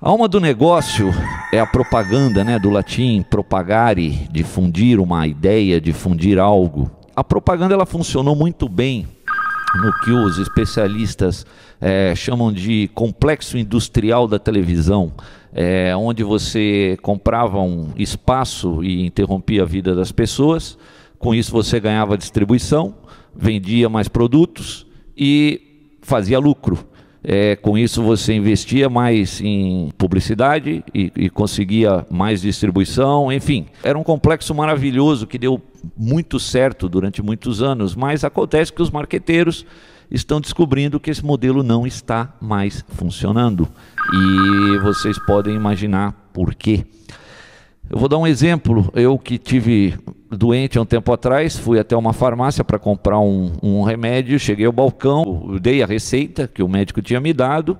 A alma do negócio é a propaganda, né? Do latim propagare, difundir uma ideia, difundir algo. A propaganda ela funcionou muito bem no que os especialistas é, chamam de complexo industrial da televisão, é, onde você comprava um espaço e interrompia a vida das pessoas. Com isso você ganhava distribuição, vendia mais produtos e fazia lucro. É, com isso você investia mais em publicidade e, e, conseguia mais distribuição, enfim. Era um complexo maravilhoso que deu muito certo durante muitos anos, mas acontece que os marqueteiros estão descobrindo que esse modelo não está mais funcionando. E vocês podem imaginar por quê. Eu vou dar um exemplo. Eu que tive doente há um tempo atrás, fui até uma farmácia para comprar um, um, remédio, cheguei ao balcão, dei a receita que o médico tinha me dado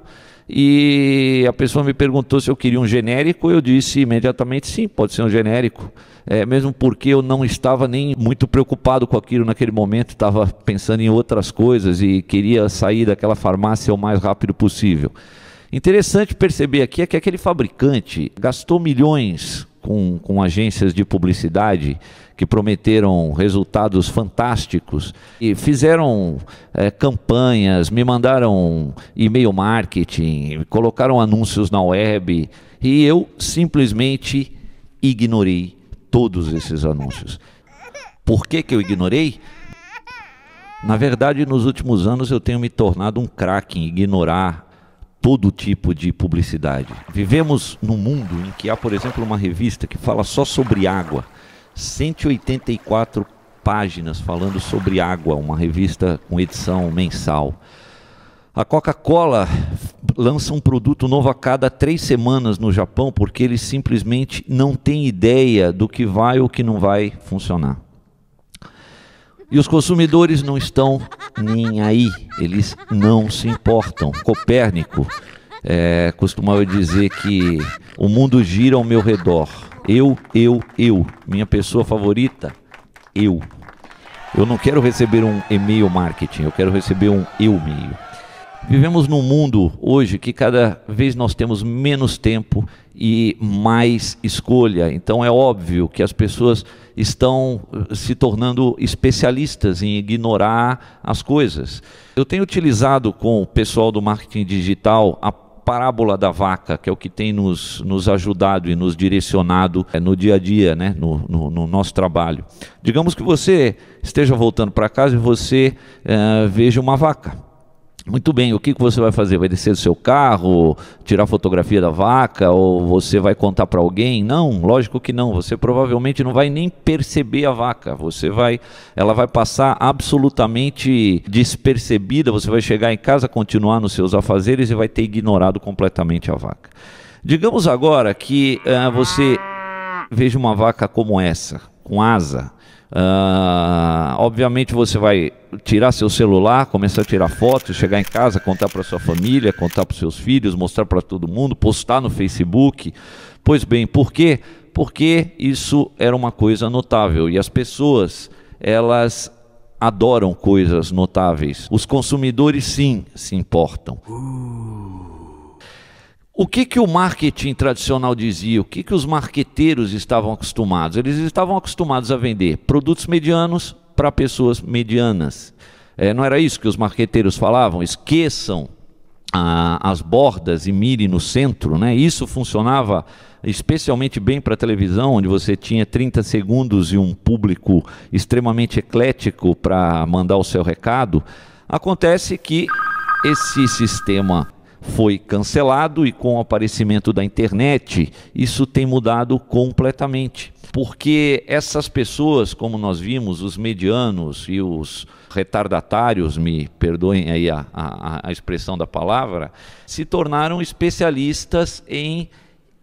e a pessoa me perguntou se eu queria um genérico. Eu disse imediatamente sim, pode ser um genérico. É, mesmo porque eu não estava nem muito preocupado com aquilo naquele momento, estava pensando em outras coisas e queria sair daquela farmácia o mais rápido possível. Interessante perceber aqui é que aquele fabricante gastou milhões com, com agências de publicidade que prometeram resultados fantásticos e fizeram é, campanhas, me mandaram e-mail marketing, colocaram anúncios na web e eu simplesmente ignorei todos esses anúncios. Por que, que eu ignorei? Na verdade, nos últimos anos eu tenho me tornado um craque em ignorar todo tipo de publicidade. Vivemos num mundo em que há, por exemplo, uma revista que fala só sobre água. 184 páginas falando sobre água, uma revista com edição mensal. A Coca-Cola lança um produto novo a cada três semanas no Japão porque eles simplesmente não têm ideia do que vai ou que não vai funcionar. E os consumidores não estão nem aí, eles não se importam. Copérnico é, costumava dizer que o mundo gira ao meu redor. Eu, eu, eu. Minha pessoa favorita, eu. Eu não quero receber um e-mail marketing, eu quero receber um eu-mail. Vivemos num mundo hoje que cada vez nós temos menos tempo e mais escolha. Então é óbvio que as pessoas estão eh, se tornando especialistas em ignorar as coisas. Eu tenho utilizado com o pessoal do marketing digital a parábola da vaca, que é o que tem nos, nos ajudado e nos direcionado eh, no dia a dia, né? no, no, no nosso trabalho. Digamos que você esteja voltando para casa e você é, veja uma vaca. Muito bem, o que, que você vai fazer? Vai descer do seu carro, tirar fotografia da vaca ou você vai contar para alguém? Não, lógico que não. Você provavelmente não vai nem perceber a vaca. Você vai, ela vai passar absolutamente despercebida. Você vai chegar em casa, continuar nos seus afazeres e vai ter ignorado completamente a vaca. Digamos agora que uh, você veja uma vaca como essa, com asa, ah, obviamente você vai tirar seu celular, começar a tirar fotos, chegar em casa, contar para sua família, contar para seus filhos, mostrar para todo mundo, postar no Facebook. Pois bem, por quê? Porque isso era uma coisa notável e as pessoas, elas adoram coisas notáveis. Os consumidores sim se importam. Uh. O que, que o marketing tradicional dizia? O que, que os marqueteiros estavam acostumados? Eles estavam acostumados a vender produtos medianos para pessoas medianas. É, não era isso que os marqueteiros falavam? Esqueçam a, ah, as bordas e mire no centro. Né? Isso funcionava especialmente bem para televisão, onde você tinha 30 segundos e um público extremamente eclético para mandar o seu recado. Acontece que esse sistema foi cancelado e com o aparecimento da internet, isso tem mudado completamente. Porque essas pessoas, como nós vimos, os medianos e os retardatários, me perdoem aí a, a, a expressão da palavra, se tornaram especialistas em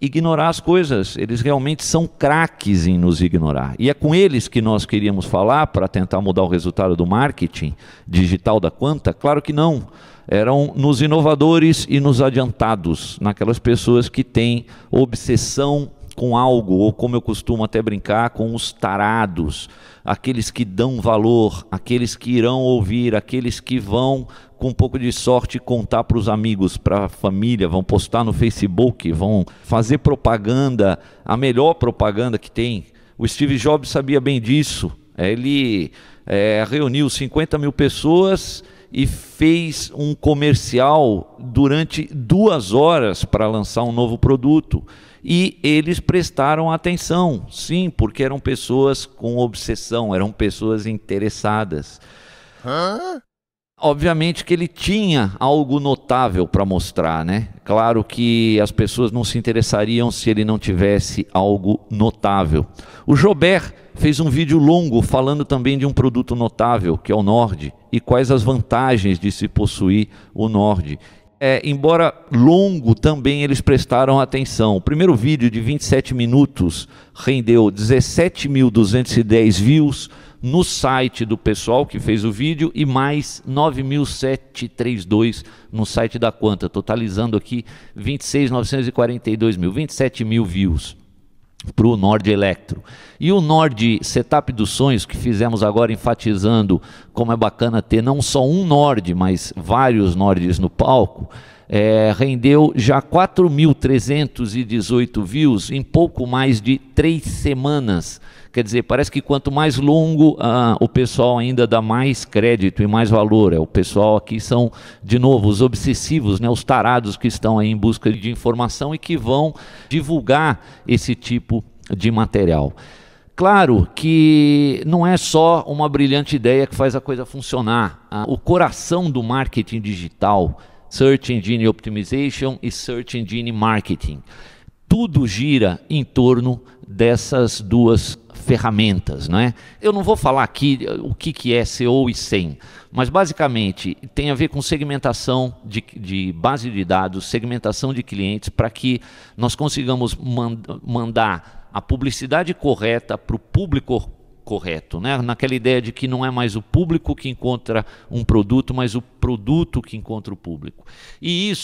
ignorar as coisas. Eles realmente são craques em nos ignorar. E é com eles que nós queríamos falar para tentar mudar o resultado do marketing digital da Quanta? Claro que não eram nos inovadores e nos adiantados, naquelas pessoas que têm obsessão com algo, ou como eu costumo até brincar, com os tarados, aqueles que dão valor, aqueles que irão ouvir, aqueles que vão, com um pouco de sorte, contar para os amigos, para a família, vão postar no Facebook, vão fazer propaganda, a melhor propaganda que tem. O Steve Jobs sabia bem disso. Ele é, reuniu 50 mil pessoas e fez um comercial durante duas horas para lançar um novo produto. E eles prestaram atenção, sim, porque eram pessoas com obsessão, eram pessoas interessadas. Hã? Obviamente que ele tinha algo notável para mostrar, né? Claro que as pessoas não se interessariam se ele não tivesse algo notável. O Jobert fez um vídeo longo falando também de um produto notável, que é o Nord, e quais as vantagens de se possuir o Nord. É, embora longo, também eles prestaram atenção. O primeiro vídeo de 27 minutos rendeu 17.210 views no site do pessoal que fez o vídeo e mais 9.732 no site da Quanta, totalizando aqui 26.942 mil, 27 mil views para o Nord Electro. E o Nord Setup dos Sonhos, que fizemos agora enfatizando como é bacana ter não só um Nord, mas vários Nords no palco, é, rendeu já 4.318 views em pouco mais de três semanas. Quer dizer, parece que quanto mais longo ah, o pessoal ainda dá mais crédito e mais valor. É, o pessoal aqui são, de novo, os obsessivos, né, os tarados que estão aí em busca de informação e que vão divulgar esse tipo de material. Claro que não é só uma brilhante ideia que faz a coisa funcionar. Ah, o coração do marketing digital Search Engine Optimization e Search Engine Marketing. Tudo gira em torno dessas duas ferramentas, não é? Eu não vou falar aqui eh, o que, que é SEO e SEM, mas basicamente tem a ver com segmentação de, de base de dados, segmentação de clientes, para que nós consigamos mand mandar a publicidade correta para o público correto, né? naquela ideia de que não é mais o público que encontra um produto, mas o produto que encontra o público. E isso